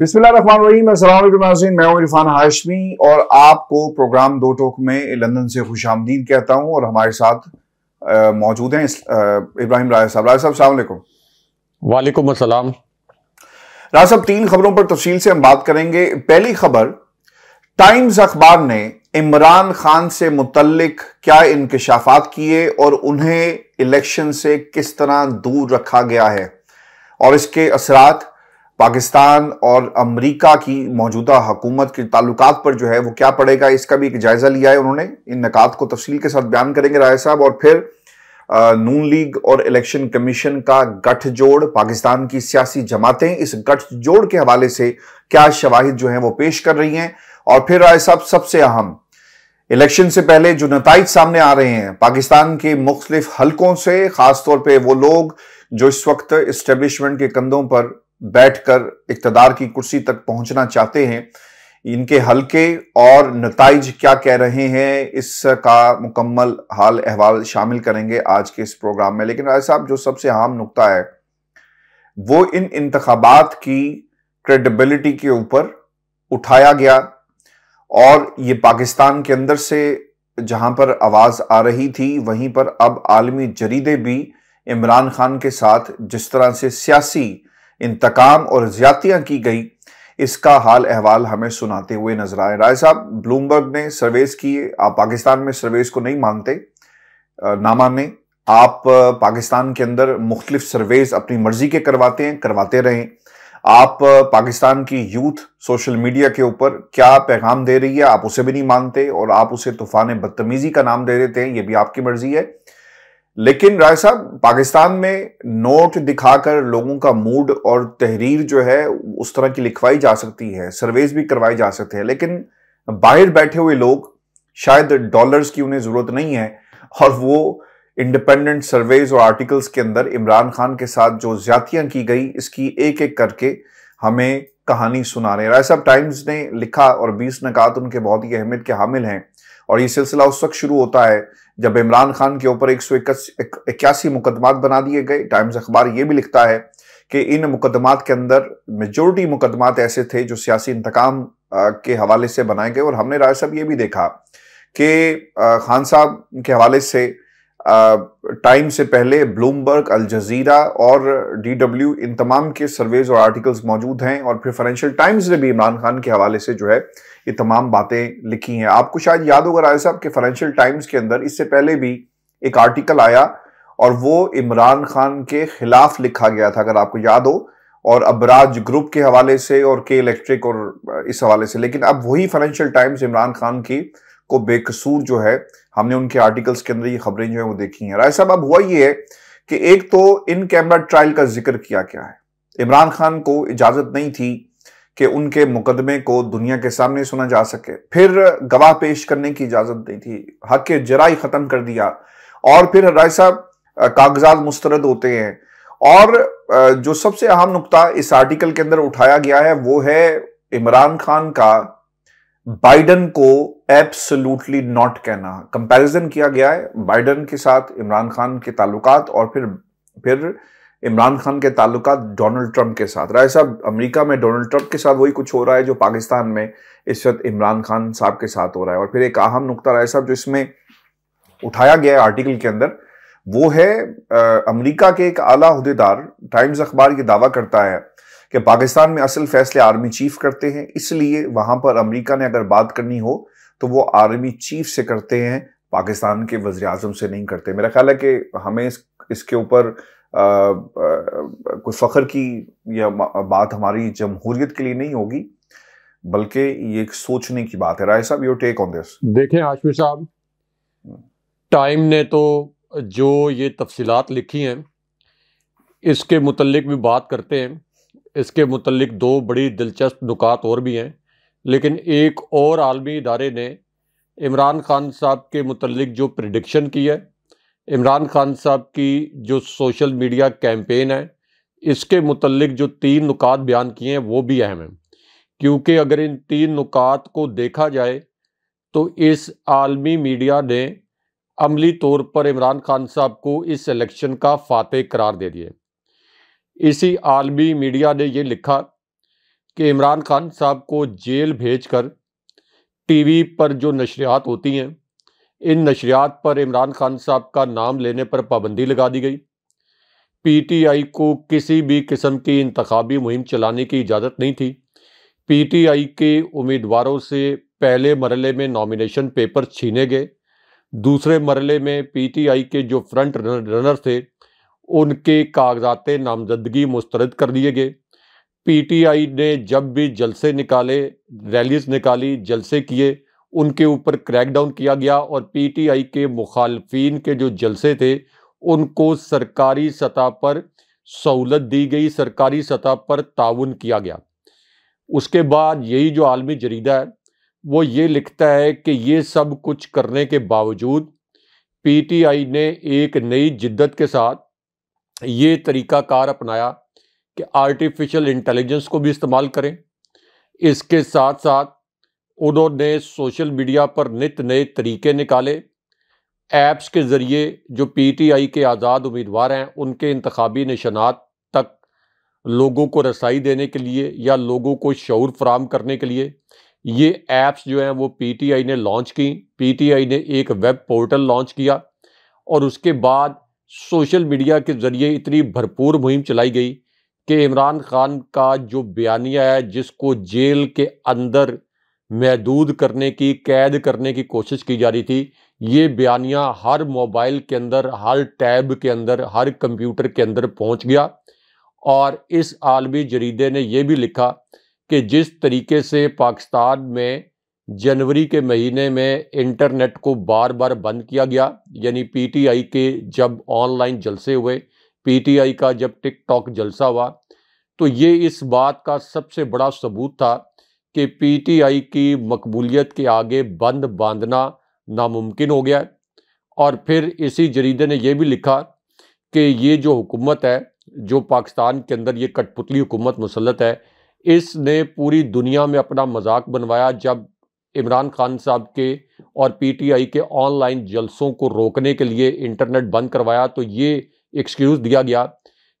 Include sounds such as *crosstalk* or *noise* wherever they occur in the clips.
बिस्मिल्लाम इरफान हाशमी और आपको प्रोग्राम दो टोक में लंदन से खुश आमदीद कहता हूँ और हमारे साथ मौजूद हैं इब्राहिम राय साहब राय साहब सलामकुम वालेकुम अस्सलाम राय साहब तीन खबरों पर तफसील से हम बात करेंगे पहली खबर टाइम्स अखबार ने इमरान खान से मुतलक क्या इंकशाफात किए और उन्हें इलेक्शन से किस तरह दूर रखा गया है और इसके असरात पाकिस्तान और अमेरिका की मौजूदा हुकूमत के ताल्लुकात पर जो है वो क्या पड़ेगा इसका भी एक जायज़ा लिया है उन्होंने इन नकात को तफसील के साथ बयान करेंगे राय साहब और फिर नून लीग और इलेक्शन कमीशन का गठजोड़ पाकिस्तान की सियासी जमातें इस गठजोड़ के हवाले से क्या शवाहिद जो हैं वो पेश कर रही हैं और फिर राय साहब सबसे अहम इलेक्शन से पहले जो नतज सामने आ रहे हैं पाकिस्तान के मुख्तलिफ हलकों से खासतौर पर वो लोग जो इस वक्त इस्टेब्लिशमेंट के कंधों पर बैठकर इकतदार की कुर्सी तक पहुंचना चाहते हैं इनके हल्के और नतज क्या कह रहे हैं इसका मुकम्मल हाल अहवाल शामिल करेंगे आज के इस प्रोग्राम में लेकिन राय साहब जो सबसे अहम नुकता है वो इन इंतबात की क्रेडिबिलिटी के ऊपर उठाया गया और ये पाकिस्तान के अंदर से जहां पर आवाज आ रही थी वहीं पर अब आलमी जरीदे भी इमरान खान के साथ जिस तरह से सियासी इंतकाम और ज्यादतियाँ की गई इसका हाल अहवाल हमें सुनाते हुए नजर आए राय साहब ब्लूमबर्ग ने सर्वेस किए आप पाकिस्तान में सर्वेस को नहीं मानते ना माने आप पाकिस्तान के अंदर मुख्तलिफ सर्वेस अपनी मर्जी के करवाते हैं करवाते रहें आप पाकिस्तान की यूथ सोशल मीडिया के ऊपर क्या पैगाम दे रही है आप उसे भी नहीं मानते और आप उसे तूफान बदतमीजी का नाम दे देते हैं ये भी आपकी मर्जी है लेकिन राय साहब पाकिस्तान में नोट दिखाकर लोगों का मूड और तहरीर जो है उस तरह की लिखवाई जा सकती है सर्वेज भी करवाए जा सकते हैं लेकिन बाहर बैठे हुए लोग शायद डॉलर्स की उन्हें ज़रूरत नहीं है और वो इंडिपेंडेंट सर्वेज और आर्टिकल्स के अंदर इमरान खान के साथ जो ज्यादतियाँ की गई इसकी एक एक करके हमें कहानी सुना रहे हैं राय साहब टाइम्स ने लिखा और बीस नकात उनके बहुत ही अहमियत के हामिल हैं और ये सिलसिला उस वक्त शुरू होता है जब इमरान खान के ऊपर एक सौ इक्यासी मुकदमात बना दिए गए टाइम्स अखबार ये भी लिखता है कि इन मुकदमात के अंदर मेजोरिटी मुकदमात ऐसे थे जो सियासी इंतकाम के हवाले से बनाए गए और हमने राय साहब ये भी देखा कि खान साहब के हवाले से टाइम से पहले ब्लूमबर्ग अल जजीरा और डीडब्ल्यू इन तमाम के सर्वेज और आर्टिकल्स मौजूद हैं और फिर फाइनेंशियल टाइम्स ने भी इमरान खान के हवाले से जो है ये तमाम बातें लिखी हैं आपको शायद याद होगा राय साहब के फाइनेंशियल टाइम्स के अंदर इससे पहले भी एक आर्टिकल आया और वो इमरान खान के खिलाफ लिखा गया था अगर आपको याद हो और अबराज ग्रुप के हवाले से और के इलेक्ट्रिक और इस हवाले से लेकिन अब वही फाइनेंशियल टाइम्स इमरान खान की को बेकसूर जो है हमने उनके आर्टिकल्स के अंदर ये खबरें जो है वो देखी हैं राय साहब अब हुआ ये है कि एक तो इन कैमरा ट्रायल का जिक्र किया गया है इमरान खान को इजाजत नहीं थी कि उनके मुकदमे को दुनिया के सामने सुना जा सके फिर गवाह पेश करने की इजाजत दी थी हक के जराई खत्म कर दिया और फिर राय साहब कागजात मुस्तरद होते हैं और जो सबसे अहम नुकता इस आर्टिकल के अंदर उठाया गया है वो है इमरान खान का बाइडन को एब्सोल्युटली नॉट कहना कंपैरिजन किया गया है बाइडन के साथ इमरान खान के ताल्लुकात और फिर फिर इमरान खान के ताल्लुक डोनाल्ड ट्रंप के साथ राय साहब अमेरिका में डोनाल्ड ट्रंप के साथ वही कुछ हो रहा है जो पाकिस्तान में इस वक्त इमरान खान साहब के साथ हो रहा है और फिर एक अहम नुकता राय साहब जो इसमें उठाया गया है आर्टिकल के अंदर वो है अमेरिका के एक आला अहदेदार टाइम्स अखबार ये दावा करता है कि पाकिस्तान में असल फैसले आर्मी चीफ करते हैं इसलिए वहां पर अमेरिका ने अगर बात करनी हो तो वो आर्मी चीफ से करते हैं पाकिस्तान के वजी अजम से नहीं करते मेरा ख्याल है कि हमें इसके ऊपर कोई फ़ख्र की यह बात हमारी जमहूरियत के लिए नहीं होगी बल्कि ये एक सोचने की बात है राय साहब योर टेक ऑन दिस देखें आशमी साहब हम्म। टाइम ने तो जो ये तफसीत लिखी हैं इसके मुतलक भी बात करते हैं इसके मतलब दो बड़ी दिलचस्प नुकात और भी हैं लेकिन एक और आलमी इदारे ने इमरान खान साहब के मतलब जो प्रडिक्शन की है इमरान खान साहब की जो सोशल मीडिया कैंपेन है इसके मुतलक जो तीन नुकात बयान किए हैं वो भी अहम हैं क्योंकि अगर इन तीन नुकात को देखा जाए तो इस आलमी मीडिया ने अमली तौर पर इमरान खान साहब को इस इलेक्शन का फातह करार दे दिए इसी आलमी मीडिया ने ये लिखा कि इमरान खान साहब को जेल भेजकर टीवी पर जो नशरियात होती हैं इन नशरियात पर इमरान खान साहब का नाम लेने पर पाबंदी लगा दी गई पी टी आई को किसी भी किस्म की इंतबी मुहिम चलाने की इजाज़त नहीं थी पी टी आई के उम्मीदवारों से पहले मरले में नॉमिनेशन पेपर छीने गए दूसरे मरले में पी टी आई के जो फ्रंट रनर थे उनके कागजात नामजदगी मुस्तरद कर दिए गए पी टी आई ने जब भी जलसे निकाले रैलीज निकाली जलसे किए उनके ऊपर क्रैकडाउन किया गया और पीटीआई के मुखालफी के जो जलसे थे उनको सरकारी सतह पर सहूलत दी गई सरकारी सतह पर ताउन किया गया उसके बाद यही जो आलमी जरीदा है वो ये लिखता है कि ये सब कुछ करने के बावजूद पीटीआई ने एक नई जिद्दत के साथ ये तरीक़ाकार अपनाया कि आर्टिफिशियल इंटेलिजेंस को भी इस्तेमाल करें इसके साथ साथ उन्होंने सोशल मीडिया पर नित नए तरीके निकाले ऐप्स के ज़रिए जो पीटीआई के आज़ाद उम्मीदवार हैं उनके इंतबी निशानात तक लोगों को रसाई देने के लिए या लोगों को शौर फ्राहम करने के लिए ये ऐप्स जो हैं वो पीटीआई ने लॉन्च की पीटीआई ने एक वेब पोर्टल लॉन्च किया और उसके बाद सोशल मीडिया के ज़रिए इतनी भरपूर मुहिम चलाई गई कि इमरान खान का जो बयानिया है जिसको जेल के अंदर महदूद करने की कैद करने की कोशिश की जा रही थी ये बयानियाँ हर मोबाइल के अंदर हर टैब के अंदर हर कंप्यूटर के अंदर पहुंच गया और इस आलमी जरीदे ने यह भी लिखा कि जिस तरीके से पाकिस्तान में जनवरी के महीने में इंटरनेट को बार बार बंद किया गया यानी पीटीआई के जब ऑनलाइन जलसे हुए पीटीआई का जब टिकटॉक जलसा हुआ तो ये इस बात का सबसे बड़ा सबूत था कि पीटीआई की मकबूलियत के आगे बंद बांधना नामुमकिन हो गया है और फिर इसी जरीदे ने यह भी लिखा कि ये जो हुकूमत है जो पाकिस्तान के अंदर ये कठपुतली हुकूमत मुसलत है इसने पूरी दुनिया में अपना मजाक बनवाया जब इमरान खान साहब के और पीटीआई के ऑनलाइन जलसों को रोकने के लिए इंटरनेट बंद करवाया तो ये एक्सक्यूज़ दिया गया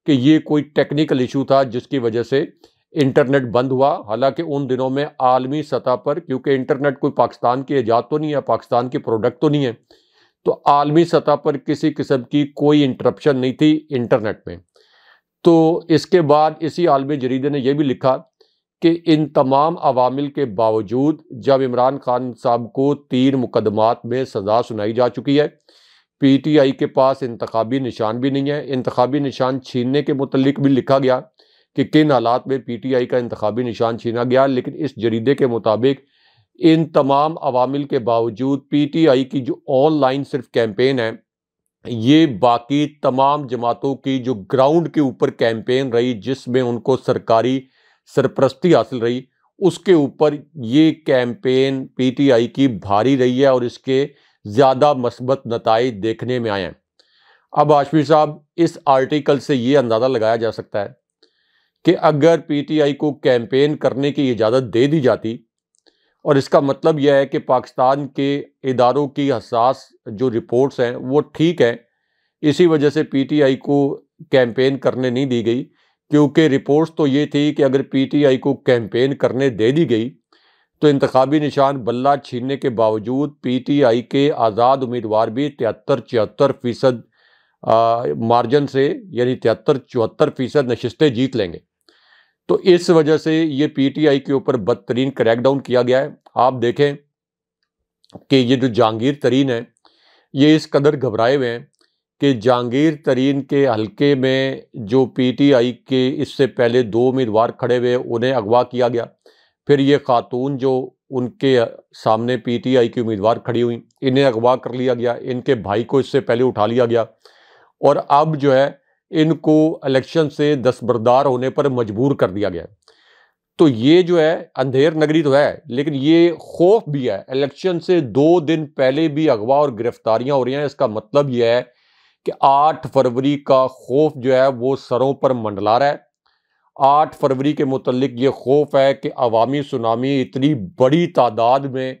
कि ये कोई टेक्निकल इशू था जिसकी वजह से इंटरनेट बंद हुआ हालांकि उन दिनों में आलमी सतह पर क्योंकि इंटरनेट कोई पाकिस्तान की ईजाद तो नहीं है पाकिस्तान की प्रोडक्ट तो नहीं है तो आलमी सतह पर किसी किस्म की कोई इंटरप्शन नहीं थी इंटरनेट में तो इसके बाद इसी आलमी जरीदे ने यह भी लिखा कि इन तमाम अवामिल के बावजूद जब इमरान खान साहब को तीन मुकदमात में सज़ा सुनाई जा चुकी है पी टी आई के पास इंतबी निशान भी नहीं है इंतबी निशान छीनने के मतलब भी लिखा गया कि किन हालात में पी टी आई का इंतबी निशान छीना गया लेकिन इस जरीदे के मुताबिक इन तमाम अवामिल के बावजूद पी टी आई की जो ऑनलाइन सिर्फ कैंपेन है ये बाकी तमाम जमातों की जो ग्राउंड के ऊपर कैंपेन रही जिसमें उनको सरकारी सरप्रस्ती हासिल रही उसके ऊपर ये कैंपेन आई की भारी रही है और इसके ज़्यादा मस्बत नतज देखने में आए हैं अब आशमी साहब इस आर्टिकल से ये अंदाज़ा लगाया जा सकता है कि अगर पीटीआई को कैंपेन करने की इजाज़त दे दी जाती और इसका मतलब यह है कि पाकिस्तान के इदारों की हसास जो रिपोर्ट्स हैं वो ठीक हैं इसी वजह से पीटीआई को कैंपेन करने नहीं दी गई क्योंकि रिपोर्ट्स तो ये थी कि अगर पीटीआई को कैंपेन करने दे दी गई तो इंतबी निशान बल्ला छीनने के बावजूद पीटीआई के आज़ाद उम्मीदवार भी तिहत्तर छिहत्तर फ़ीसद मार्जिन से यानी तिहत्तर चौहत्तर फीसद नशिस्तें जीत लेंगे तो इस वजह से ये पीटीआई के ऊपर बदतरीन क्रैकडाउन किया गया है आप देखें कि ये जो जहांगीर तरीन है ये इस कदर घबराए हुए हैं कि जहांगीर तरीन के हलके में जो पीटीआई के इससे पहले दो उम्मीदवार खड़े हुए उन्हें अगवा किया गया फिर ये खातून जो उनके सामने पीटीआई की उम्मीदवार खड़ी हुई इन्हें अगवा कर लिया गया इनके भाई को इससे पहले उठा लिया गया और अब जो है इनको इलेक्शन से दस्तबरदार होने पर मजबूर कर दिया गया तो ये जो है अंधेर नगरी तो है लेकिन ये खौफ भी है इलेक्शन से दो दिन पहले भी अगवा और गिरफ्तारियां हो रही हैं इसका मतलब यह है कि 8 फरवरी का खौफ जो है वो सरों पर मंडला रहा है आठ फरवरी के मतलब ये खौफ है कि अवामी सुनामी इतनी बड़ी तादाद में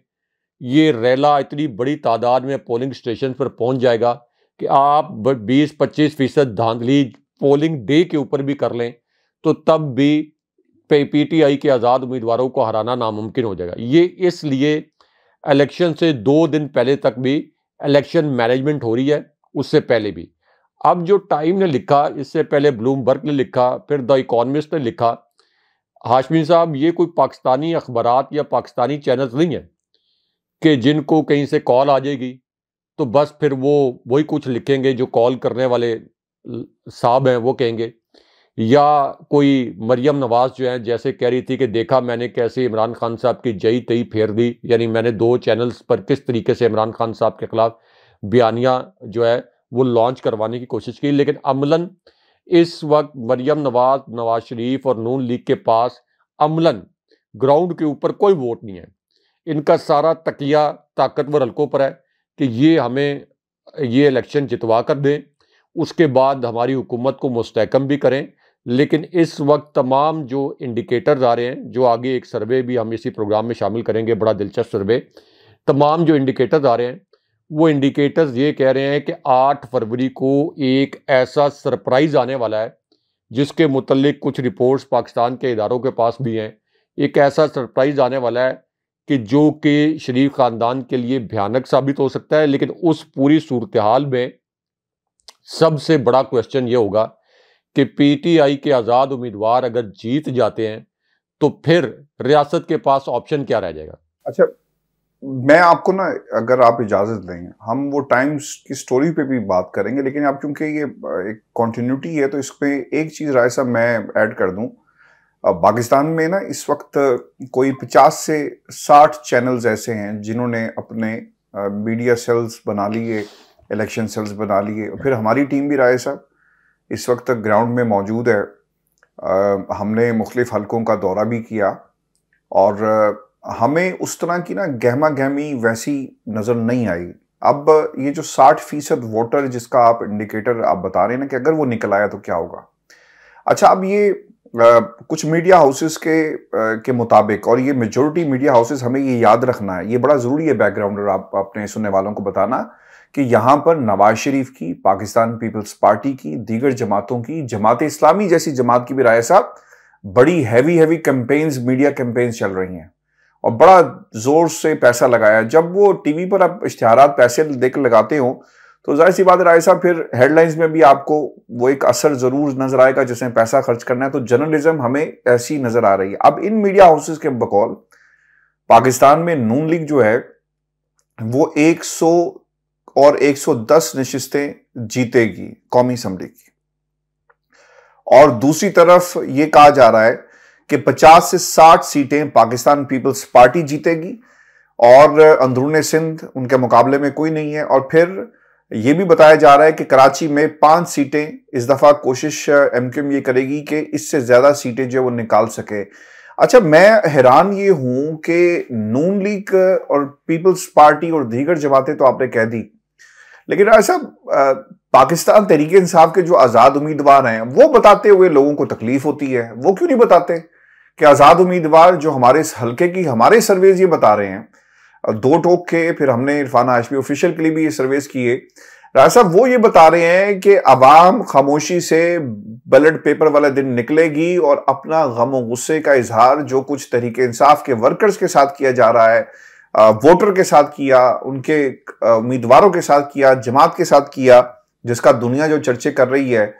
ये रैला इतनी बड़ी तादाद में पोलिंग स्टेशन पर पहुंच जाएगा कि आप 20-25 फीसद धांधली पोलिंग डे के ऊपर भी कर लें तो तब भी पे पीटीआई के आज़ाद उम्मीदवारों को हराना नामुमकिन हो जाएगा ये इसलिए इलेक्शन से दो दिन पहले तक भी इलेक्शन मैनेजमेंट हो रही है उससे पहले भी अब जो टाइम ने लिखा इससे पहले ब्लूमबर्ग ने लिखा फिर द इकोनमिस्ट ने लिखा हाशमी साहब ये कोई पाकिस्तानी अखबार या पाकिस्तानी चैनल्स नहीं है कि जिनको कहीं से कॉल आ जाएगी तो बस फिर वो वही कुछ लिखेंगे जो कॉल करने वाले साहब हैं वो कहेंगे या कोई मरियम नवाज़ जो है जैसे कह रही थी कि देखा मैंने कैसे इमरान खान साहब की जई तई फेर दी यानी मैंने दो चैनल्स पर किस तरीके से इमरान खान साहब के ख़िलाफ़ बयानियाँ जो है वो लॉन्च करवाने की कोशिश की लेकिन अमलन इस वक्त मरियम नवाज नवाज शरीफ और नून लीग के पास अमलन ग्राउंड के ऊपर कोई वोट नहीं है इनका सारा तकिया ताकतवर हल्कों पर है कि ये हमें ये इलेक्शन जितवा कर दें उसके बाद हमारी हुकूमत को मुस्तकम भी करें लेकिन इस वक्त तमाम जो इंडिकेटर्स आ रहे हैं जो आगे एक सर्वे भी हम इसी प्रोग्राम में शामिल करेंगे बड़ा दिलचस्प सर्वे तमाम जो इंडिकेटर्स आ रहे हैं वो इंडिकेटर्स ये कह रहे हैं कि 8 फरवरी को एक ऐसा सरप्राइज़ आने वाला है जिसके मतलब कुछ रिपोर्ट्स पाकिस्तान के इदारों के पास भी हैं एक ऐसा सरप्राइज़ आने वाला है कि जो कि शरीफ ख़ानदान के लिए भयानक साबित हो सकता है लेकिन उस पूरी सूरत हाल में सबसे बड़ा क्वेश्चन ये होगा कि पीटीआई के आज़ाद उम्मीदवार अगर जीत जाते हैं तो फिर रियासत के पास ऑप्शन क्या रह जाएगा अच्छा मैं आपको ना अगर आप इजाज़त दें हम वो टाइम्स की स्टोरी पे भी बात करेंगे लेकिन आप चूंकि ये एक कॉन्टीन्यूटी है तो इस पर एक चीज़ राय साहब मैं ऐड कर दूँ पाकिस्तान में ना इस वक्त कोई 50 से 60 चैनल्स ऐसे हैं जिन्होंने अपने मीडिया सेल्स बना लिए इलेक्शन सेल्स बना लिए फिर हमारी टीम भी राय साहब इस वक्त ग्राउंड में मौजूद है आ, हमने मुख्तफ हलकों का दौरा भी किया और आ, हमें उस तरह की ना गहमा गहमी वैसी नज़र नहीं आई अब ये जो 60 फीसद वोटर जिसका आप इंडिकेटर आप बता रहे हैं ना कि अगर वो निकल आया तो क्या होगा अच्छा अब ये कुछ मीडिया हाउसेस के के मुताबिक और ये मेजोरिटी मीडिया हाउसेस हमें ये याद रखना है ये बड़ा ज़रूरी है बैकग्राउंड और आप अपने सुनने वालों को बताना कि यहाँ पर नवाज शरीफ की पाकिस्तान पीपल्स पार्टी की दीगर जमातों की जमात इस्लामी जैसी जमात की भी राय साहब बड़ी heavy heavy campaigns media campaigns चल रही हैं और बड़ा ज़ोर से पैसा लगाया जब वो टीवी पर आप इश्तहार पैसे देकर लगाते हो तो जाहिर सी बात है राय साहब फिर हेडलाइंस में भी आपको वो एक असर ज़रूर नज़र आएगा जिसमें पैसा खर्च करना है तो जर्नलिज्म हमें ऐसी नज़र आ रही है अब इन मीडिया हाउसेस के बकौल पाकिस्तान में नून लीग जो है वो 100 और 110 नशिस्तें जीतेगी कौमी असम्बली की और दूसरी तरफ ये कहा जा रहा है कि 50 से 60 सीटें पाकिस्तान पीपल्स पार्टी जीतेगी और अंदरून सिंध उनके मुकाबले में कोई नहीं है और फिर ये भी बताया जा रहा है कि कराची में पांच सीटें इस दफ़ा कोशिश एम क्यू एम ये करेगी कि इससे ज़्यादा सीटें जो है वो निकाल सके अच्छा मैं हैरान ये हूं कि नून लीग और पीपल्स पार्टी और दीगर जमातें तो आपने कह दी लेकिन ऐसा पाकिस्तान तरीके इंसाफ के जो आज़ाद उम्मीदवार हैं वो बताते हुए लोगों को तकलीफ होती है वो क्यों नहीं बताते कि आज़ाद उम्मीदवार जो हमारे इस हल्के की हमारे सर्वेज ये बता रहे हैं दो टोक के फिर हमने इरफान हाशमी ऑफिशियल के लिए भी ये सर्वेस किए राज साहब वो ये बता रहे हैं कि आवाम खामोशी से बैलेट पेपर वाला दिन निकलेगी और अपना गम गुस्से का इजहार जो कुछ तरीके इंसाफ के वर्कर्स के साथ किया जा रहा है वोटर के साथ किया उनके उम्मीदवारों के साथ किया जमात के साथ किया जिसका दुनिया जो चर्चे कर रही है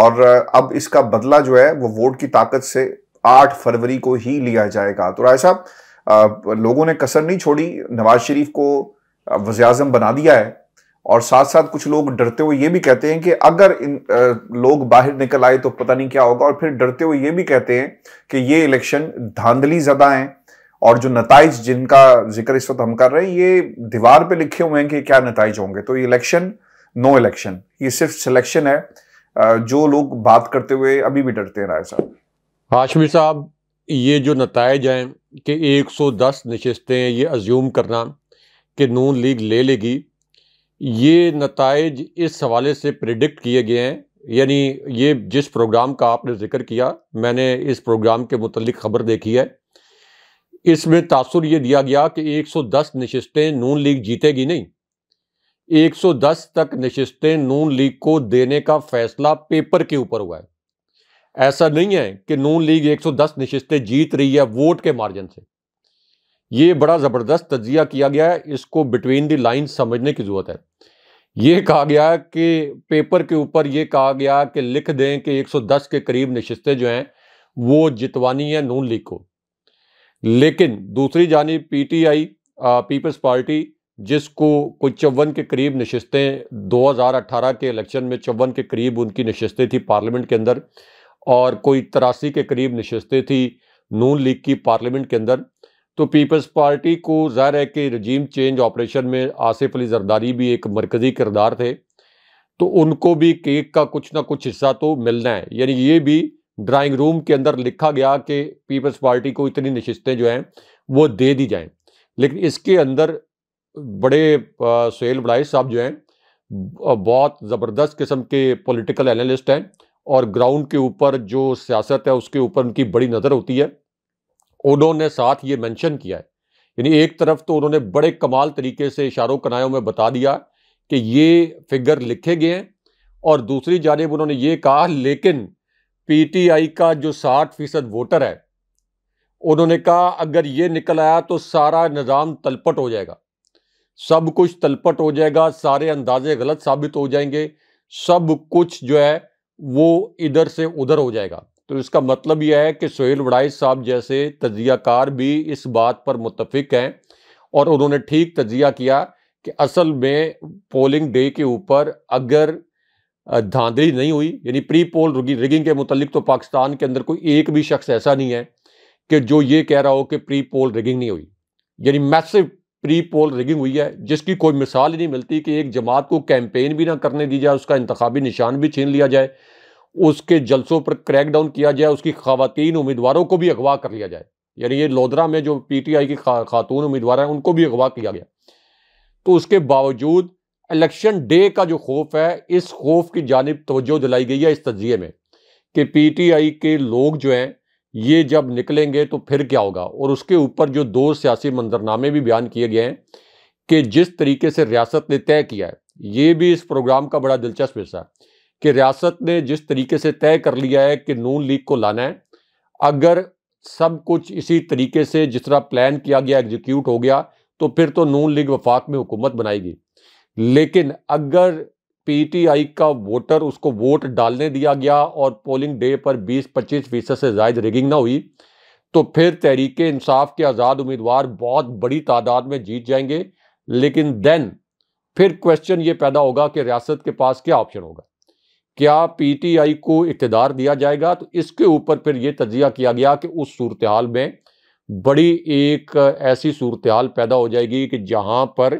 और अब इसका बदला जो है वो वोट की ताकत से 8 फरवरी को ही लिया जाएगा तो राय साहब लोगों ने कसर नहीं छोड़ी नवाज शरीफ को वजम बना दिया है और साथ साथ कुछ लोग डरते हुए ये भी कहते हैं कि अगर इन लोग बाहर निकल आए तो पता नहीं क्या होगा और फिर डरते हुए ये भी कहते हैं कि ये इलेक्शन धांधली ज़दा हैं और जो नतज जिनका जिक्र इस वक्त हम कर रहे हैं ये दीवार पे लिखे हुए हैं कि क्या नतज होंगे तो इलेक्शन नो इलेक्शन ये सिर्फ सिलेक्शन है जो लोग बात करते हुए अभी भी डरते हैं राय साहब हाशमी साहब ये जो नतज हैं कि 110 नशस्तें ये अज्यूम करना कि नून लीग ले लेगी ये नतज इस हवाले से प्रिडिक्ट किए गए हैं यानी ये जिस प्रोग्राम का आपने ज़िक्र किया मैंने इस प्रोग्राम के मतलब ख़बर देखी है इसमें तासर ये दिया गया कि 110 नशस्तें नून लीग जीतेगी नहीं 110 तक नशस्तें नून लीग को देने का फैसला पेपर के ऊपर हुआ है ऐसा नहीं है कि नून लीग 110 नशस्तें जीत रही है वोट के मार्जिन से ये बड़ा ज़बरदस्त तजिया किया गया है इसको बिटवीन द लाइन समझने की ज़रूरत है ये कहा गया कि पेपर के ऊपर ये कहा गया कि लिख दें कि 110 के करीब नशस्तें जो हैं वो जितवानी है नून लीग को लेकिन दूसरी जानी पीटीआई पीपल्स पार्टी जिसको कुछ चौवन के करीब नशस्तें 2018 के इलेक्शन में चौवन के करीब उनकी नशस्तें थी पार्लियामेंट के अंदर और कोई तिरासी के करीब नशस्तें थी नून लीग की पार्लियामेंट के अंदर तो पीपल्स पार्टी को ज़ाहिर है कि रजीम चेंज ऑपरेशन में आसिफ अली जरदारी भी एक मरकज़ी किरदार थे तो उनको भी केक का कुछ ना कुछ हिस्सा तो मिलना है यानी ये भी ड्राइंग रूम के अंदर लिखा गया कि पीपल्स पार्टी को इतनी नशस्तें जो हैं वो दे दी जाएं लेकिन इसके अंदर बड़े सुहेल बड़ाई साहब जो हैं बहुत ज़बरदस्त किस्म के पॉलिटिकल एनालिस्ट हैं और ग्राउंड के ऊपर जो सियासत है उसके ऊपर उनकी बड़ी नज़र होती है उन्होंने साथ ये मेंशन किया है यानी एक तरफ तो उन्होंने बड़े कमाल तरीके से इशारों कनायों में बता दिया कि ये फिगर लिखे गए हैं और दूसरी जानब उन्होंने ये कहा लेकिन पीटीआई का जो साठ फीसद वोटर है उन्होंने कहा अगर ये निकल आया तो सारा निज़ाम तलपट हो जाएगा सब कुछ तलपट हो जाएगा सारे अंदाजे गलत साबित हो जाएंगे सब कुछ जो है वो इधर से उधर हो जाएगा तो इसका मतलब यह है कि सोहेल वड़ाई साहब जैसे तजियाकार भी इस बात पर मुतफिक हैं और उन्होंने ठीक तजिया किया कि असल में पोलिंग डे के ऊपर अगर धांधली नहीं हुई यानी प्री पोल रिगिंग के मुतलिक तो पाकिस्तान के अंदर कोई एक भी शख्स ऐसा नहीं है कि जो ये कह रहा हो कि प्री पोल रिगिंग नहीं हुई यानी मैसिव प्री पोल रिगिंग हुई है जिसकी कोई मिसाल ही नहीं मिलती कि एक जमात को कैंपेन भी ना करने दी जाए उसका इंतबी निशान भी छीन लिया जाए उसके जलसों पर क्रैकडाउन किया जाए उसकी खातन उम्मीदवारों को भी अगवा कर लिया जाए यानी ये लोधरा में जो पी टी आई की खा, खातून उम्मीदवार हैं उनको भी अगवा किया गया तो उसके बावजूद इलेक्शन डे का जो खौफ है इस खौफ की जानब तोज्जो दिलाई गई है इस तजिए में कि पी टी आई के लोग जो हैं ये जब निकलेंगे तो फिर क्या होगा और उसके ऊपर जो दो सियासी मंजरनामे भी बयान किए गए हैं कि जिस तरीके से रियासत ने तय किया है ये भी इस प्रोग्राम का बड़ा दिलचस्प हिस्सा है कि रियासत ने जिस तरीके से तय कर लिया है कि नून लीग को लाना है अगर सब कुछ इसी तरीके से जिस तरह प्लान किया गया एग्जीक्यूट हो गया तो फिर तो नून लीग वफाक में हुकूमत बनाएगी लेकिन अगर पीटीआई का वोटर उसको वोट डालने दिया गया और पोलिंग डे पर 20-25 फीसद से जायद रिगिंग ना हुई तो फिर तहरीक इंसाफ के आज़ाद उम्मीदवार बहुत बड़ी तादाद में जीत जाएंगे लेकिन देन फिर क्वेश्चन ये पैदा होगा कि रियासत के पास क्या ऑप्शन होगा क्या पीटीआई को इकतदार दिया जाएगा तो इसके ऊपर फिर ये तजिया किया गया कि उस सूरत में बड़ी एक ऐसी सूरत पैदा हो जाएगी कि जहाँ पर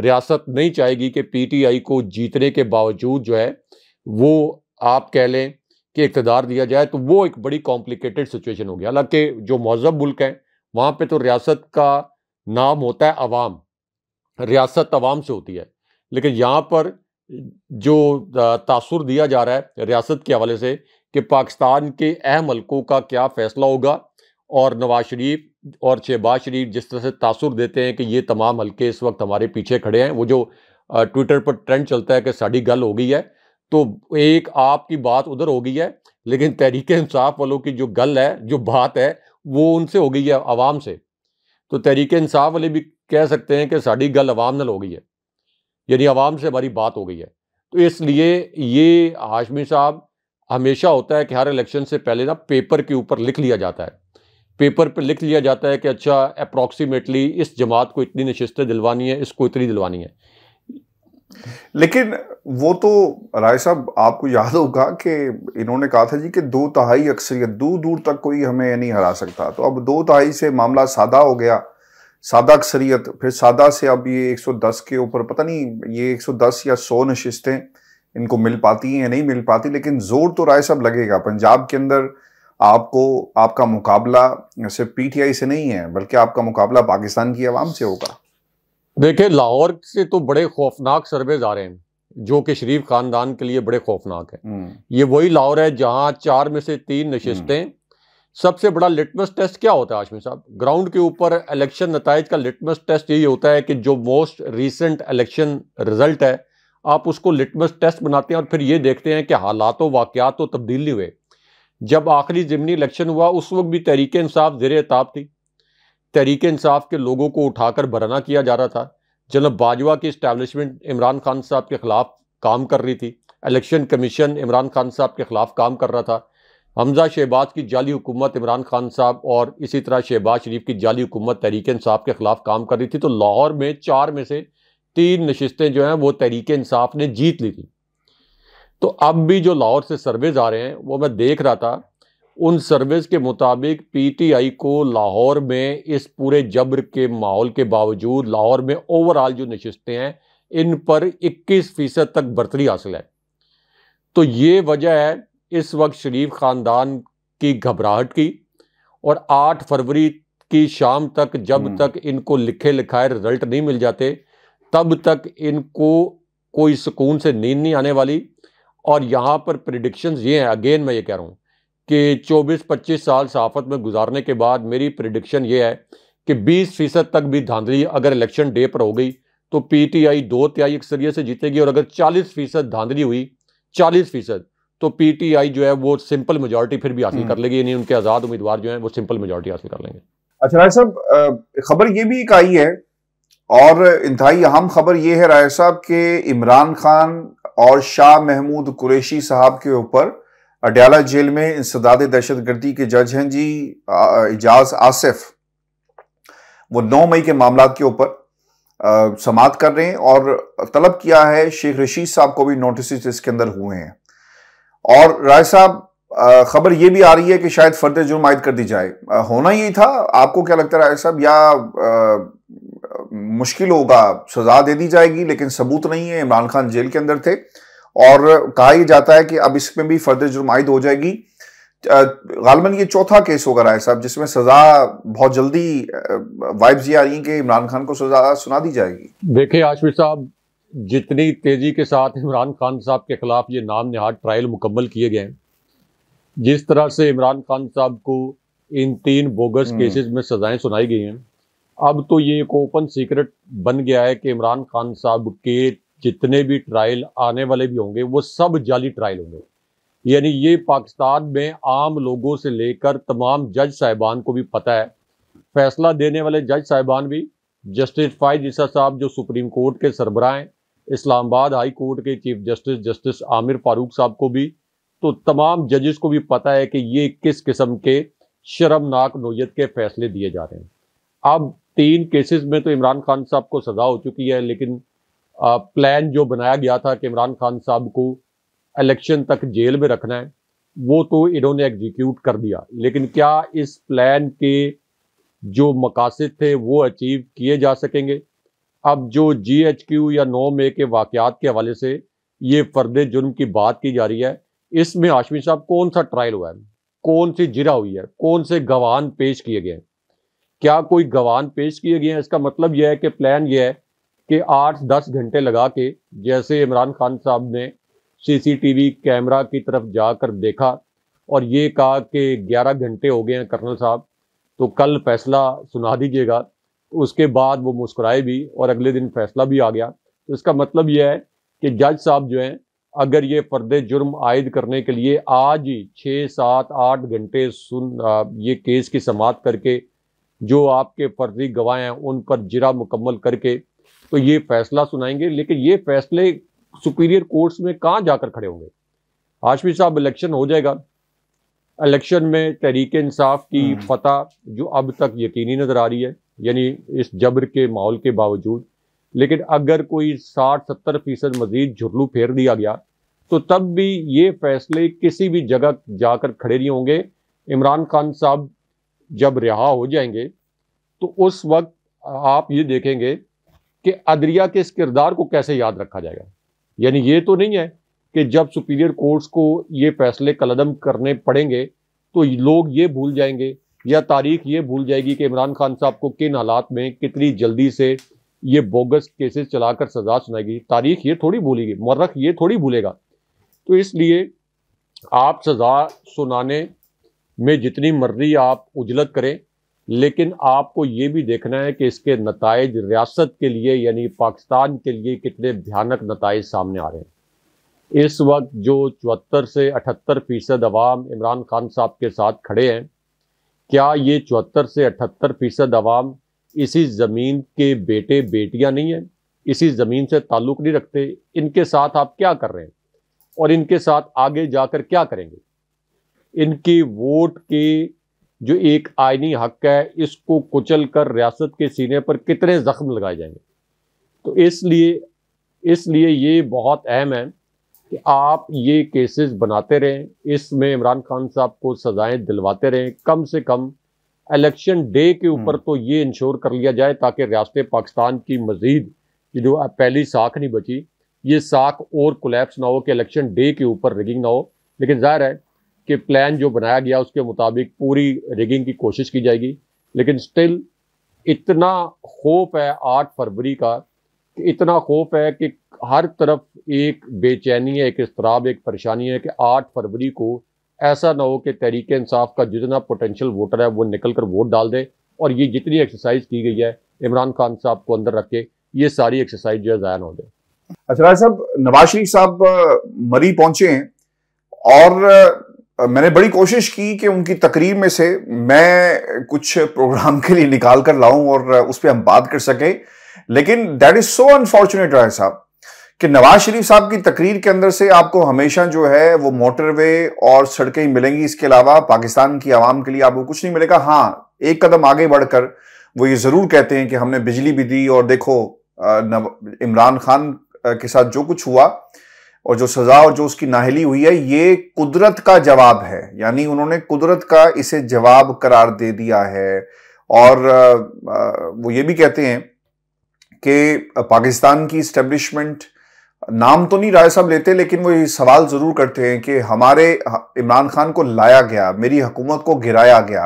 रियासत नहीं चाहेगी कि पीटीआई को जीतने के बावजूद जो है वो आप कह लें कि इकतदार दिया जाए तो वो एक बड़ी कॉम्प्लिकेटेड सिचुएशन होगी हालांकि जो महजब मुल्क है वहाँ पर तो रियासत का नाम होता है अवाम रियासत अवाम से होती है लेकिन यहाँ पर जो तासुर दिया जा रहा है रियासत के हवाले से कि पाकिस्तान के अहम हल्कों का क्या फ़ैसला होगा और नवाज शरीफ और शहबाज शरीफ जिस तरह से तासुर देते हैं कि ये तमाम हल्के इस वक्त हमारे पीछे खड़े हैं वो जो ट्विटर पर ट्रेंड चलता है कि साड़ी गल हो गई है तो एक आपकी बात उधर हो गई है लेकिन तहरीक इंसाफ वालों की जो गल है जो बात है वो उनसे हो गई है आवाम से तो तहरीक इंसाफ वाले भी कह सकते हैं कि साड़ी गल आवाम नल हो गई है यानी आवाम से हमारी बात हो गई है तो इसलिए ये हाशमी साहब हमेशा होता है कि हर इलेक्शन से पहले ना पेपर के ऊपर लिख लिया जाता है पेपर पे लिख लिया जाता है कि अच्छा अप्रॉक्सीमेटली इस जमात को इतनी नशस्तें दिलवानी है इसको इतनी दिलवानी है लेकिन वो तो राय साहब आपको याद होगा कि इन्होंने कहा था जी कि दो तहाई अक्सरियत दूर दूर तक कोई हमें नहीं हरा सकता तो अब दो तहाई से मामला सादा हो गया सादा अक्सरियत फिर सादा से अब ये 110 के ऊपर पता नहीं ये 110 या 100 नशिस्तें इनको मिल पाती हैं या नहीं मिल पाती लेकिन जोर तो राय साहब लगेगा पंजाब के अंदर आपको आपका मुकाबला सिर्फ पीटीआई से नहीं है बल्कि आपका मुकाबला पाकिस्तान की आवाम से होगा देखिए लाहौर से तो बड़े खौफनाक सर्वेज आ रहे हैं जो कि शरीफ खानदान के लिए बड़े खौफनाक है हम्म। ये वही लाहौर है जहां चार में से तीन नशस्तें हम्म। सबसे बड़ा लिटमस टेस्ट क्या होता है आशमी साहब ग्राउंड के ऊपर इलेक्शन नतज का लिटमस टेस्ट यही होता है कि जो मोस्ट रिसेंट इलेक्शन रिजल्ट है आप उसको लिटमस टेस्ट बनाते हैं और फिर ये देखते हैं कि हालात वाक़ात तो तब्दील नहीं हुए जब आखिरी ज़मनी इलेक्शन हुआ उस वक्त भी तहरीक इंसाफ जेर ताब थी तहरीक इंसाफ के लोगों को उठाकर भरना किया जा रहा था जनब बाजवा की इस्टेबलिशमेंट इमरान खान साहब के ख़िलाफ़ काम कर रही थी इलेक्शन कमीशन इमरान खान साहब के ख़िलाफ़ काम कर रहा था हमजा शहबाज की जाली हुकूमत इमरान खान साहब और इसी तरह शहबाज शरीफ की जाली हुकूमत तहरीक इंसाफ के ख़िलाफ़ काम कर रही थी तो लाहौर में चार में से तीन नशस्तें जो हैं वो तहरीक इंसाफ ने जीत ली थी तो अब भी जो लाहौर से सर्वेज आ रहे हैं वो मैं देख रहा था उन सर्वेज के मुताबिक पीटीआई को लाहौर में इस पूरे जबर के माहौल के बावजूद लाहौर में ओवरऑल जो नशस्तें हैं इन पर 21 फीसद तक बर्तरी हासिल है तो ये वजह है इस वक्त शरीफ ख़ानदान की घबराहट की और 8 फरवरी की शाम तक जब हम्म। तक इनको लिखे लिखाए रिजल्ट नहीं मिल जाते तब तक इनको कोई सुकून से नींद नहीं आने वाली और यहाँ पर प्रिडिक्शन ये हैं अगेन मैं ये कह रहा हूँ कि 24-25 साल सहाफत में गुजारने के बाद मेरी प्रडिक्शन ये है कि 20 फीसद तक भी धांधली अगर इलेक्शन डे पर हो गई तो पीटीआई दो तिहाई अक्सरियत से जीतेगी और अगर 40 फीसद धांधली हुई 40 फीसद तो पीटीआई जो है वो सिंपल मेजोरिटी फिर भी हासिल हम्म। कर लेगी यानी उनके आज़ाद उम्मीदवार जो है वो सिंपल मेजोरिटी हासिल कर लेंगे अच्छा राय साहब खबर ये भी एक आई है और इंतहाई अहम खबर यह है राय साहब के इमरान खान और शाह महमूद कुरैशी साहब के ऊपर अडयाला जेल में इंसदाद गर्दी के जज हैं जी एजाज आसिफ वो नौ मई के मामला के ऊपर समात कर रहे हैं और तलब किया है शेख रशीद साहब को भी नोटिस इसके अंदर हुए हैं और राय साहब खबर यह भी आ रही है कि शायद फर्द जुर्म आयद कर दी जाए होना ही था आपको क्या लगता है राय साहब या मुश्किल होगा सजा दे दी जाएगी लेकिन सबूत नहीं है इमरान खान जेल के अंदर थे और कहा यह जाता है कि अब इसमें भी फर्द जुर्म आयद हो जाएगी गालमन ये चौथा केस होगा राय साहब जिसमें सजा बहुत जल्दी वाइब्स ये आ रही है कि इमरान खान को सजा सुना दी जाएगी देखिए आशमी साहब जितनी तेज़ी के साथ इमरान खान साहब के खिलाफ ये नाम नहाद ट्रायल मुकम्मल किए गए जिस तरह से इमरान खान साहब को इन तीन बोगस हम्म। केसेस में सजाएं सुनाई गई हैं अब तो ये एक ओपन सीक्रेट बन गया है कि इमरान खान साहब के जितने भी ट्रायल आने वाले भी होंगे वो सब जाली ट्रायल होंगे यानी ये पाकिस्तान में आम लोगों से लेकर तमाम जज साहिबान को भी पता है फैसला देने वाले जज साहिबान भी जस्टिस फाइज ईसा साहब जो सुप्रीम कोर्ट के सरबराह हैं इस्लामाबाद हाई कोर्ट के chief justice justice Aamir Farooq साहब को भी तो तमाम जजेस को भी पता है कि ये किस किस्म के शर्मनाक नोयत के फैसले दिए जा रहे हैं अब तीन केसेस में तो इमरान खान साहब को सज़ा हो चुकी है लेकिन प्लान जो बनाया गया था कि इमरान खान साहब को इलेक्शन तक जेल में रखना है वो तो इन्होंने एग्जीक्यूट कर दिया लेकिन क्या इस प्लान के जो मकासद थे वो अचीव किए जा सकेंगे अब जो जी एच क्यू या नौ मे के वाक़ात के हवाले से ये फर्द जुर्म की बात की जा रही है इसमें आशमी साहब कौन सा ट्रायल हुआ है कौन सी जिरा हुई है कौन से गवान पेश किए गए हैं क्या कोई गवान पेश किए गए हैं इसका मतलब यह है कि प्लान यह है कि आठ दस घंटे लगा के जैसे इमरान खान साहब ने सीसीटीवी कैमरा की तरफ जाकर देखा और ये कहा कि ग्यारह घंटे हो गए हैं कर्नल साहब तो कल फैसला सुना दीजिएगा उसके बाद वो मुस्कुराए भी और अगले दिन फैसला भी आ गया तो इसका मतलब यह है कि जज साहब जो हैं अगर ये फर्द जुर्म आयद करने के लिए आज ही छः सात आठ घंटे सुन ये केस की समाप्त करके जो आपके फर्जी गवाह हैं उन पर जिरा मुकम्मल करके तो ये फैसला सुनाएंगे लेकिन ये फैसले सुपीरियर कोर्ट्स में कहाँ जाकर खड़े होंगे आशमी साहब इलेक्शन हो जाएगा इलेक्शन में तहरीक इंसाफ की हम्म। फतह जो अब तक यकीनी नज़र आ रही है यानी इस जबर के माहौल के बावजूद लेकिन अगर कोई साठ सत्तर फीसद मजीद झुरलू फेर दिया गया तो तब भी ये फैसले किसी भी जगह जाकर खड़े नहीं होंगे इमरान खान साहब जब रिहा हो जाएंगे तो उस वक्त आप ये देखेंगे कि अदरिया के इस किरदार को कैसे याद रखा जाएगा यानी ये तो नहीं है कि जब सुपीरियर कोर्ट्स को ये फैसले कलदम करने पड़ेंगे तो लोग ये भूल जाएंगे या तारीख ये भूल जाएगी कि इमरान खान साहब को किन हालात में कितनी जल्दी से ये बोगस केसेस चलाकर सजा सुनाएगी तारीख ये थोड़ी भूलेगी मर्रख ये थोड़ी भूलेगा तो इसलिए आप सज़ा सुनाने में जितनी मर्जी आप उजलत करें लेकिन आपको ये भी देखना है कि इसके नतज रियासत के लिए यानी पाकिस्तान के लिए कितने भयानक नतज सामने आ रहे हैं इस वक्त जो चौहत्तर से अठहत्तर फ़ीसद अवाम इमरान खान साहब के साथ खड़े हैं क्या ये चौहत्तर से अठहत्तर फ़ीसद अवाम इसी ज़मीन के बेटे बेटियां नहीं हैं इसी ज़मीन से ताल्लुक़ नहीं रखते इनके साथ आप क्या कर रहे हैं और इनके साथ आगे जाकर क्या करेंगे इनके वोट के जो एक आइनी हक है इसको कुचल कर रियासत के सीने पर कितने ज़ख्म लगाए जाएंगे तो इसलिए इसलिए ये बहुत अहम है कि आप ये केसेस बनाते रहें इसमें इमरान खान साहब को सजाएं दिलवाते रहें कम से कम इलेक्शन डे के ऊपर हम्म। तो ये इंश्योर कर लिया जाए ताकि रियासत पाकिस्तान की मजीद जो पहली साख नहीं बची ये साख और कोलेप्स ना हो कि इलेक्शन डे के ऊपर रिगिंग ना हो लेकिन जाहिर है कि प्लान जो बनाया गया उसके मुताबिक पूरी रिगिंग की कोशिश की जाएगी लेकिन स्टिल इतना खौफ है आठ फरवरी का कि इतना खौफ है कि हर तरफ एक बेचैनी है एक इसतराब एक परेशानी है कि आठ फरवरी को ऐसा ना हो कि तहरीक इंसाफ का जितना पोटेंशियल वोटर है वो निकल कर वोट डाल दे और ये जितनी एक्सरसाइज की गई है इमरान खान साहब को अंदर रख के ये सारी एक्सरसाइज जो है जया ना हो जाए अच्छा साहब नवाज शरीफ साहब मरी पहुंचे हैं और मैंने बड़ी कोशिश की कि उनकी तकरीर में से मैं कुछ प्रोग्राम के लिए निकाल कर लाऊं और उस पर हम बात कर सकें लेकिन that is so unfortunate Rai साहब कि नवाज शरीफ साहब की तकरीर के अंदर से आपको हमेशा जो है वो मोटरवे और सड़कें मिलेंगी इसके अलावा पाकिस्तान की आवाम के लिए आपको कुछ नहीं मिलेगा हाँ एक कदम आगे बढ़कर वो ये ज़रूर कहते हैं कि हमने बिजली भी दी और देखो इमरान खान के साथ जो कुछ हुआ और जो सज़ा और जो उसकी नाहली हुई है ये कुदरत का जवाब है यानी उन्होंने कुदरत का इसे जवाब करार दे दिया है और वो ये भी कहते हैं कि पाकिस्तान की इस्टेब्लिशमेंट नाम तो नहीं राय साहब लेते लेकिन वो ये सवाल ज़रूर करते हैं कि हमारे इमरान खान को लाया गया मेरी हुकूमत को गिराया गया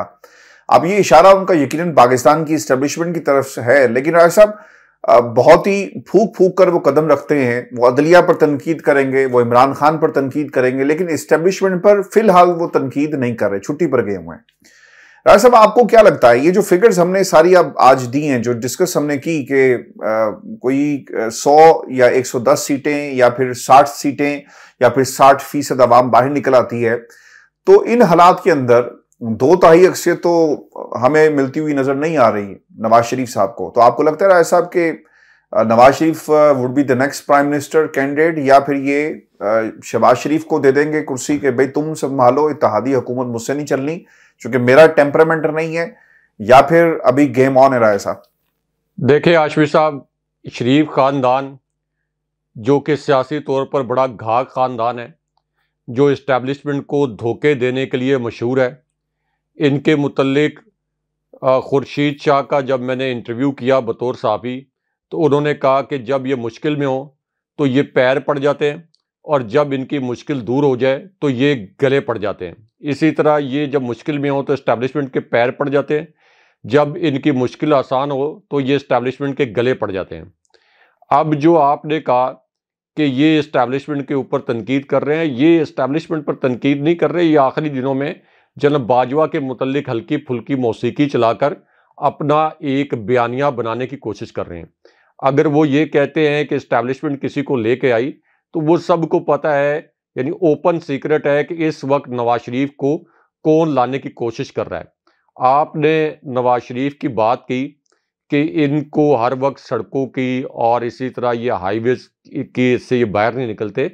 अब ये इशारा उनका यकीनन पाकिस्तान की इस्टेब्लिशमेंट की तरफ से है लेकिन राय साहब बहुत ही फूक फूक कर वो कदम रखते हैं वो अदलिया पर तनकीद करेंगे वो इमरान खान पर तनकीद करेंगे लेकिन इस्टेब्लिशमेंट पर फिलहाल वो तनकीद नहीं कर रहे छुट्टी पर गए हुए हैं राज साहब आपको क्या लगता है ये जो फिगर्स हमने सारी अब आज दी हैं जो डिस्कस हमने की कि कोई सौ या एक सौ दस सीटें या फिर साठ सीटें या फिर साठ फीसद आवाम बाहर निकल आती है तो इन हालात के अंदर दो तहाई अक्सर तो हमें मिलती हुई नज़र नहीं आ रही नवाज शरीफ साहब को तो आपको लगता है राय साहब के Nawaz Sharif would be the next prime minister candidate या फिर ये शहबाज शरीफ को दे देंगे कुर्सी के भाई तुम संभालो इतिहादी हुकूमत मुझसे नहीं चलनी चूंकि मेरा टेम्परामेंट नहीं है या फिर अभी गेम ऑन है राय साहब देखिए आशमी साहब शरीफ ख़ानदान जो कि सियासी तौर पर बड़ा घाक ख़ानदान है जो इस्टेबलिशमेंट को धोखे देने के लिए मशहूर है इनके मुतलक खुर्शीद शाह का जब मैंने इंटरव्यू किया बतौर साफ़ी तो उन्होंने कहा कि जब ये मुश्किल में हो तो ये पैर पड़ जाते हैं और जब इनकी मुश्किल दूर हो जाए तो ये गले पड़ जाते हैं इसी तरह ये जब मुश्किल में हो तो इस्टेब्लिशमेंट के पैर पड़ जाते हैं जब इनकी मुश्किल आसान हो तो ये इस्टेब्लिशमेंट के गले पड़ जाते हैं अब जो आपने कहा कि ये इस्टेब्लिशमेंट के ऊपर तनकीद कर रहे हैं ये इस्टेब्लिशमेंट पर तनकीद नहीं कर रहे ये आखिरी दिनों में जन बाजवा के मुतलक हल्की फुल्की मौसीकी चलाकर अपना एक बयानिया बनाने की कोशिश कर रहे हैं अगर वो ये कहते हैं कि इस्टेब्लिशमेंट किसी को लेके आई तो वो सबको पता है यानी ओपन सीक्रेट है कि इस वक्त नवाज शरीफ को कौन लाने की कोशिश कर रहा है आपने नवाज शरीफ की बात की कि इनको हर वक्त सड़कों की और इसी तरह ये हाईवे के से ये बाहर नहीं निकलते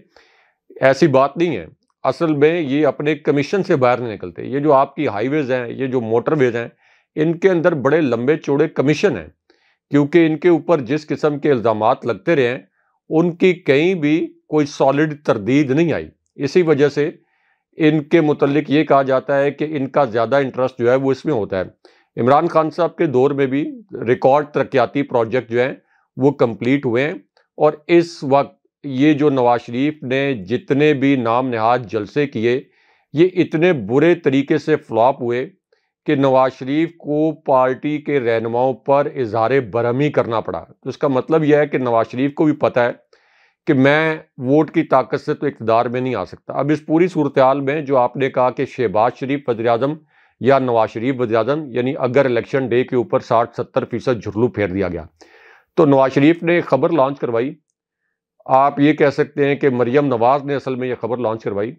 ऐसी बात नहीं है असल में ये अपने कमीशन से बाहर नहीं निकलते ये जो आपकी हाईवेज़ हैं ये जो मोटरवेज हैं इनके अंदर बड़े लंबे चौड़े कमीशन हैं क्योंकि इनके ऊपर जिस किस्म के इल्ज़ाम लगते रहे हैं उनकी कहीं भी कोई सॉलिड तरदीद नहीं आई इसी वजह से इनके मतलब ये कहा जाता है कि इनका ज़्यादा इंटरेस्ट जो है वो इसमें होता है इमरान खान साहब के दौर में भी रिकॉर्ड तरक्याती प्रोजेक्ट जो हैं वो कम्प्लीट हुए हैं और इस वक्त ये जो नवाज शरीफ ने जितने भी नाम नहाद जलसे किए ये इतने बुरे तरीके से फ्लॉप हुए कि नवाज शरीफ को पार्टी के रहनुमाओं पर इजहार बरहमी करना पड़ा तो इसका मतलब यह है कि नवाज शरीफ को भी पता है कि मैं वोट की ताकत से तो इकतदार में नहीं आ सकता अब इस पूरी सूरत हाल में जो आपने कहा कि शहबाज शरीफ वजर अजम या नवाज शरीफ वजर अजम यानी अगर इलेक्शन डे के ऊपर साठ सत्तर फीसद झुरलू फेर दिया गया तो नवाज शरीफ ने खबर लॉन्च करवाई आप ये कह सकते हैं कि मरियम नवाज़ ने असल में यह खबर लॉन्च करवाई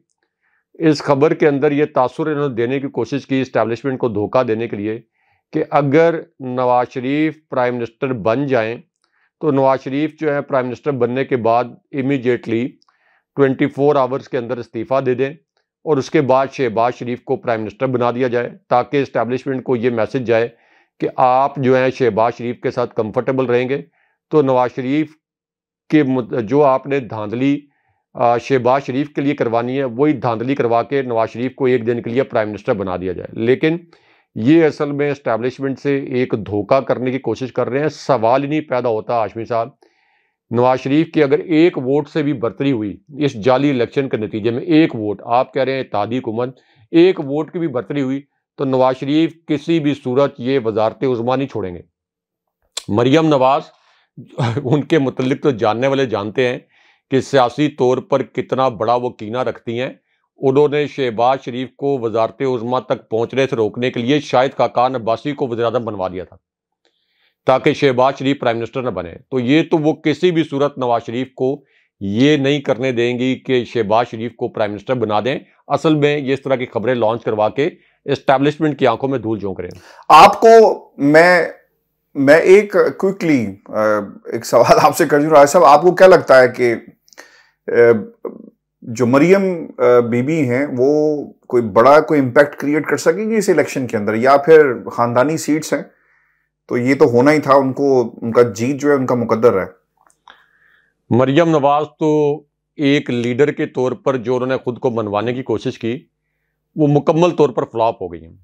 इस खबर के अंदर ये तासर इन्होंने देने की कोशिश की इस्टेबलिशमेंट को धोखा देने के लिए कि अगर नवाज शरीफ प्राइम मिनिस्टर बन जाएं तो नवाज शरीफ जो है प्राइम मिनिस्टर बनने के बाद इमीडिएटली 24 आवर्स के अंदर इस्तीफ़ा दे दें और उसके बाद शहबाज शरीफ को प्राइम मिनिस्टर बना दिया जाए ताकि इस्टेबलिशमेंट को ये मैसेज जाए कि आप जो है शहबाज शरीफ के साथ कम्फर्टेबल रहेंगे तो नवाज शरीफ कि जो आपने धांधली शहबाज शरीफ के लिए करवानी है वही धांधली करवा के नवाज शरीफ को एक दिन के लिए प्राइम मिनिस्टर बना दिया जाए लेकिन ये असल में इस्टेब्लिशमेंट से एक धोखा करने की कोशिश कर रहे हैं सवाल ही नहीं पैदा होता आशमी साहब नवाज शरीफ की अगर एक वोट से भी बर्तरी हुई इस जाली इलेक्शन के नतीजे में एक वोट आप कह रहे हैं तादी हुकूमत एक वोट की भी बर्तरी हुई तो नवाज शरीफ किसी भी सूरत ये वजारत उजमा नहीं छोड़ेंगे मरियम नवाज़ *laughs* उनके मतलब तो जानने वाले जानते हैं कि सियासी तौर पर कितना बड़ा वो कीना रखती हैं उन्होंने शहबाज शरीफ को वजारत उजमा तक पहुंचने से रोकने के लिए शायद काकान अब्बासी को वजी अजम बनवा दिया था ताकि शहबाज शरीफ प्राइम मिनिस्टर न बने तो ये तो वो किसी भी सूरत नवाज शरीफ को ये नहीं करने देंगी कि शहबाज शरीफ को प्राइम मिनिस्टर बना दें असल में ये इस तरह की खबरें लॉन्च करवा के इस्टेब्लिशमेंट की आंखों में धूल झोंक रहे हैं आपको मैं मैं एक क्विकली एक सवाल *laughs* आपसे कर रहा साहब आपको क्या लगता है कि जो मरियम बीबी हैं वो कोई बड़ा कोई इम्पैक्ट क्रिएट कर सकेंगी इस इलेक्शन के अंदर या फिर खानदानी सीट्स हैं तो ये तो होना ही था उनको उनका जीत जो है उनका मुकद्दर है मरियम नवाज तो एक लीडर के तौर पर जो उन्होंने खुद को मनवाने की कोशिश की वो मुकम्मल तौर पर फ्लॉप हो गई हैं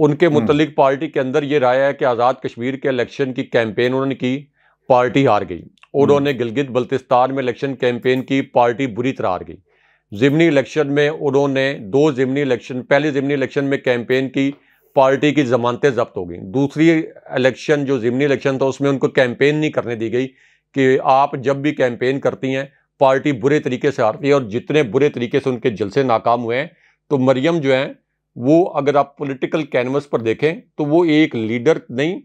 उनके हम्म। मुतलिक पार्टी के अंदर ये राय है कि आज़ाद कश्मीर के इलेक्शन की कैंपेन उन्होंने की पार्टी हार गई हम्म। उन्होंने गिलगित बल्तिस्तान में इलेक्शन कैंपेन की पार्टी बुरी तरह हार गई ज़िमनी इलेक्शन में उन्होंने दो ज़िमनी इलेक्शन पहले ज़िमनी इलेक्शन में कैंपेन की पार्टी की जमानतें जब्त हो गई दूसरी इलेक्शन जो ज़िमनी इलेक्शन था उसमें उनको कैंपेन नहीं करने दी गई कि आप जब भी कैंपेन करती हैं पार्टी बुरे तरीके से हारती है और जितने बुरे तरीके से उनके जलसे नाकाम हुए हैं तो मरियम जो हैं वो अगर आप पॉलिटिकल कैनवस पर देखें तो वो एक लीडर नहीं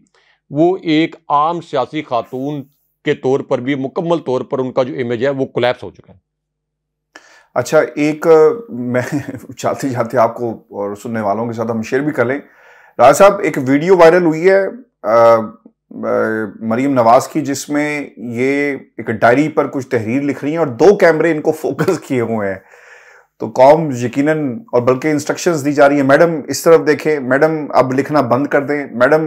वो एक आम सियासी खातून के तौर पर भी मुकम्मल तौर पर उनका जो इमेज है वो कोलेप्स हो चुका है अच्छा एक मैं चाहते *laughs* चाहते आपको और सुनने वालों के साथ हम शेयर भी कर लें राज साहब एक वीडियो वायरल हुई है मरीम नवाज की जिसमें ये एक डायरी पर कुछ तहरीर लिख रही है और दो कैमरे इनको फोकस *laughs* किए हुए हैं तो कौम यकीनन और बल्कि इंस्ट्रक्शंस दी जा रही है मैडम इस तरफ देखें मैडम अब लिखना बंद कर दें मैडम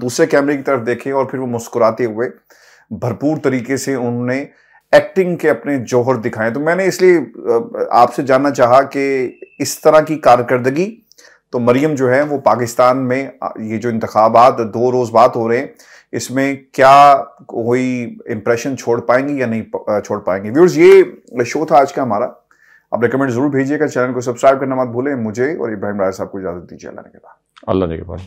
दूसरे कैमरे की तरफ देखें और फिर वो मुस्कुराते हुए भरपूर तरीके से उन्होंने एक्टिंग के अपने जौहर दिखाए तो मैंने इसलिए आपसे जानना चाहा कि इस तरह की कारकर्दगी तो मरियम जो है वो पाकिस्तान में ये जो इंतबात दो रोज़ बात हो रहे हैं इसमें क्या कोई इम्प्रेशन छोड़ पाएंगी या नहीं छोड़ पाएंगी व्यूर्स ये शो था आज का हमारा अपने कमेंट जरूर भेजिएगा चैनल को सब्सक्राइब करना मत भूलें मुझे और इब्राहिम राय साहब को इजाजत दीजिए अल्लाह के बाद अल्लाह के बाद